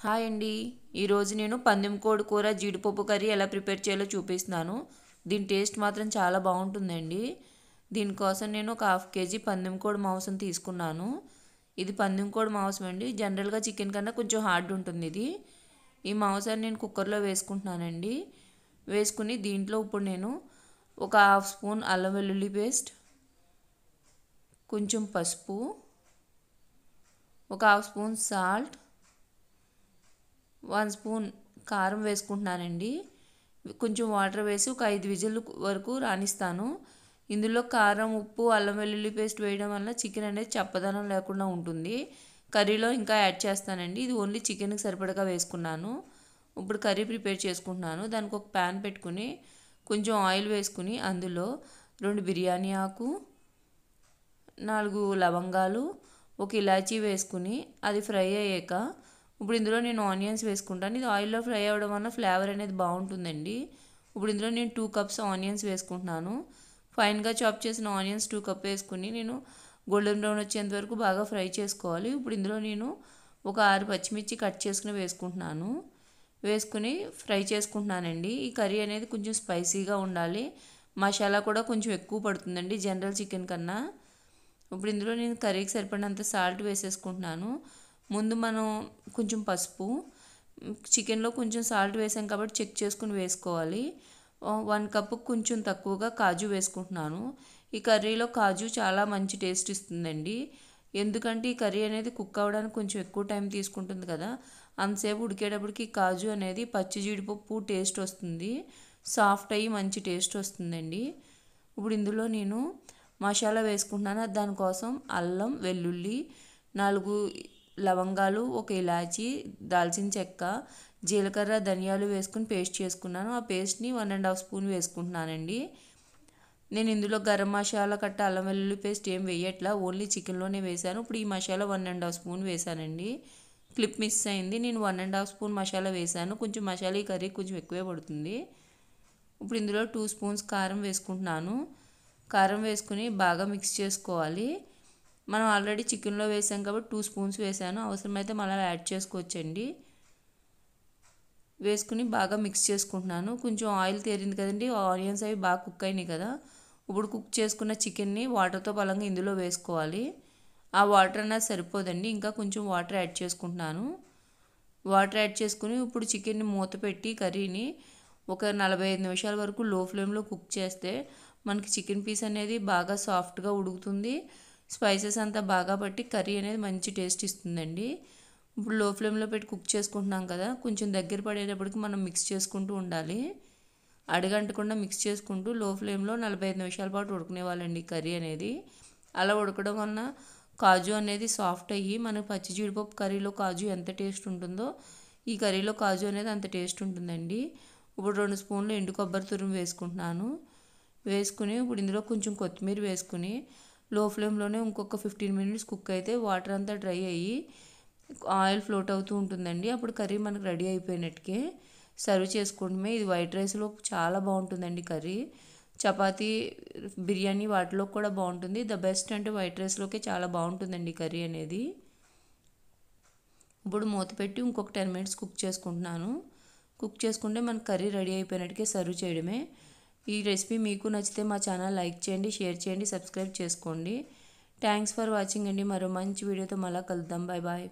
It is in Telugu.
హాయ్ అండి ఈరోజు నేను పందెం కోడి కూర జీడిపప్పు కర్రీ ఎలా ప్రిపేర్ చేయాలో చూపిస్తున్నాను దీని టేస్ట్ మాత్రం చాలా బాగుంటుందండి దీనికోసం నేను ఒక హాఫ్ కేజీ పందెం కోడి మాంసం తీసుకున్నాను ఇది పందెం కోడి మాంసం అండి జనరల్గా చికెన్ కన్నా కొంచెం హార్డ్ ఉంటుంది ఇది ఈ మాంసాన్ని నేను కుక్కర్లో వేసుకుంటున్నానండి వేసుకుని దీంట్లో ఇప్పుడు నేను ఒక హాఫ్ స్పూన్ అల్లం వెల్లుల్లి పేస్ట్ కొంచెం పసుపు ఒక half spoon salt one spoon కారం వేసుకుంటున్నానండి కొంచెం వాటర్ వేసి ఒక ఐదు విజిల్ వరకు రాణిస్తాను ఇందులో కారం ఉప్పు అల్లం వెల్లుల్లి పేస్ట్ వేయడం వల్ల చికెన్ అనేది చప్పదనం లేకుండా ఉంటుంది కర్రీలో ఇంకా యాడ్ చేస్తానండి ఇది ఓన్లీ చికెన్కి సరిపడగా వేసుకున్నాను ఇప్పుడు కర్రీ ప్రిపేర్ చేసుకుంటున్నాను దానికి ఒక ప్యాన్ పెట్టుకుని కొంచెం ఆయిల్ వేసుకుని అందులో రెండు బిర్యానీ ఆకు నాలుగు లవంగాలు ఒక ఇలాచీ వేసుకుని అది ఫ్రై అయ్యాక ఇప్పుడు ఇందులో నేను ఆనియన్స్ వేసుకుంటాను ఇది ఆయిల్లో ఫ్రై అవ్వడం వల్ల ఫ్లేవర్ అనేది బాగుంటుందండి ఇప్పుడు ఇందులో నేను టూ కప్స్ ఆనియన్స్ వేసుకుంటున్నాను ఫైన్గా చాప్ చేసిన ఆనియన్స్ టూ కప్ వేసుకుని నేను గోల్డెన్ బ్రౌన్ వచ్చేంత వరకు బాగా ఫ్రై చేసుకోవాలి ఇప్పుడు ఇందులో నేను ఒక ఆరు పచ్చిమిర్చి కట్ చేసుకుని వేసుకుంటున్నాను వేసుకుని ఫ్రై చేసుకుంటున్నానండి ఈ కర్రీ అనేది కొంచెం స్పైసీగా ఉండాలి మసాలా కూడా కొంచెం ఎక్కువ పడుతుందండి జనరల్ చికెన్ కన్నా ఇప్పుడు ఇందులో నేను కర్రీకి సరిపడినంత సాల్ట్ వేసేసుకుంటున్నాను ముందు మనం కొంచెం పసుపు చికెన్లో కొంచెం సాల్ట్ వేసాం కాబట్టి చెక్ చేసుకుని వేసుకోవాలి వన్ కప్పు కొంచెం తక్కువగా కాజు వేసుకుంటున్నాను ఈ కర్రీలో కాజు చాలా మంచి టేస్ట్ ఇస్తుందండి ఎందుకంటే ఈ కర్రీ అనేది కుక్ అవ్వడానికి కొంచెం ఎక్కువ టైం తీసుకుంటుంది కదా అంతసేపు ఉడికేటప్పటికి కాజు అనేది పచ్చి జీడిపప్పు టేస్ట్ వస్తుంది సాఫ్ట్ అయ్యి మంచి టేస్ట్ వస్తుందండి ఇప్పుడు ఇందులో నేను మసాలా వేసుకుంటున్నాను దానికోసం అల్లం వెల్లుల్లి నాలుగు లవంగాలు ఒక ఇలాచి దాల్చిన చెక్క జీలకర్ర ధనియాలు వేసుకుని పేస్ట్ చేసుకున్నాను ఆ పేస్ట్ని వన్ అండ్ హాఫ్ స్పూన్ వేసుకుంటున్నానండి నేను ఇందులో గరం మసాలా కట్ట అల్లం వెల్లుల్లి పేస్ట్ ఏం వేయట్లా ఓన్లీ చికెన్లోనే వేశాను ఇప్పుడు ఈ మసాలా వన్ అండ్ హాఫ్ స్పూన్ వేశానండి క్లిప్ మిస్ అయింది నేను వన్ అండ్ హాఫ్ స్పూన్ మసాలా వేశాను కొంచెం మసాలా ఈ కర్రీ కొంచెం ఎక్కువే పడుతుంది ఇప్పుడు ఇందులో టూ స్పూన్స్ కారం వేసుకుంటున్నాను కారం వేసుకుని బాగా మిక్స్ చేసుకోవాలి మనం ఆల్రెడీ చికెన్లో వేసాం కాబట్టి టూ స్పూన్స్ వేసాను అవసరమైతే మళ్ళీ యాడ్ చేసుకోవచ్చండి వేసుకుని బాగా మిక్స్ చేసుకుంటున్నాను కొంచెం ఆయిల్ తేరింది కదండి ఆనియన్స్ అవి బాగా కుక్ అయినాయి కదా ఇప్పుడు కుక్ చేసుకున్న చికెన్ని వాటర్తో బలంగా ఇందులో వేసుకోవాలి ఆ వాటర్ అన్నది సరిపోదండి ఇంకా కొంచెం వాటర్ యాడ్ చేసుకుంటున్నాను వాటర్ యాడ్ చేసుకుని ఇప్పుడు చికెన్ని మూత పెట్టి కర్రీని ఒక నలభై ఐదు నిమిషాల వరకు లో ఫ్లేమ్లో కుక్ చేస్తే మనకి చికెన్ పీస్ అనేది బాగా సాఫ్ట్గా ఉడుకుతుంది స్పైసెస్ అంతా బాగా పట్టి కర్రీ అనేది మంచి టేస్ట్ ఇస్తుందండి ఇప్పుడు లో ఫ్లేమ్లో పెట్టి కుక్ చేసుకుంటున్నాం కదా కొంచెం దగ్గర పడేటప్పటికి మనం మిక్స్ చేసుకుంటూ ఉండాలి అడగంటకుండా మిక్స్ చేసుకుంటూ లో ఫ్లేమ్లో నలభై ఐదు నిమిషాల పాటు ఉడకనేవాళ్ళండి కర్రీ అనేది అలా ఉడకడం వలన కాజు అనేది సాఫ్ట్ అయ్యి మనకు పచ్చి జీడిపప్పు కర్రీలో కాజు ఎంత టేస్ట్ ఉంటుందో ఈ కర్రీలో కాజు అనేది అంత టేస్ట్ ఉంటుందండి ఇప్పుడు రెండు స్పూన్లు ఎండు కొబ్బరి తురుము వేసుకుంటున్నాను వేసుకుని ఇప్పుడు ఇందులో కొంచెం కొత్తిమీర వేసుకుని లో ఫ్లేమ్లోనే ఇంకొక ఫిఫ్టీన్ మినిట్స్ కుక్ అయితే వాటర్ అంతా డ్రై అయ్యి ఆయిల్ ఫ్లోట్ అవుతూ ఉంటుందండి అప్పుడు కర్రీ మనకు రెడీ అయిపోయినట్టుకే సర్వ్ చేసుకోవడమే ఇది వైట్ రైస్లో చాలా బాగుంటుందండి కర్రీ చపాతీ బిర్యానీ వాటిలో కూడా బాగుంటుంది ద బెస్ట్ అంటే వైట్ రైస్లోకే చాలా బాగుంటుందండి కర్రీ అనేది ఇప్పుడు మూత పెట్టి ఇంకొక టెన్ మినిట్స్ కుక్ చేసుకుంటున్నాను కుక్ చేసుకుంటే మన కర్రీ రెడీ అయిపోయినట్టుకే సర్వ్ చేయడమే ఈ రెసిపీ మీకు నచ్చితే మా ఛానల్ లైక్ చేయండి షేర్ చేయండి సబ్స్క్రైబ్ చేసుకోండి థ్యాంక్స్ ఫర్ వాచింగ్ అండి మరో మంచి వీడియోతో మళ్ళీ కలుద్దాం బాయ్ బాయ్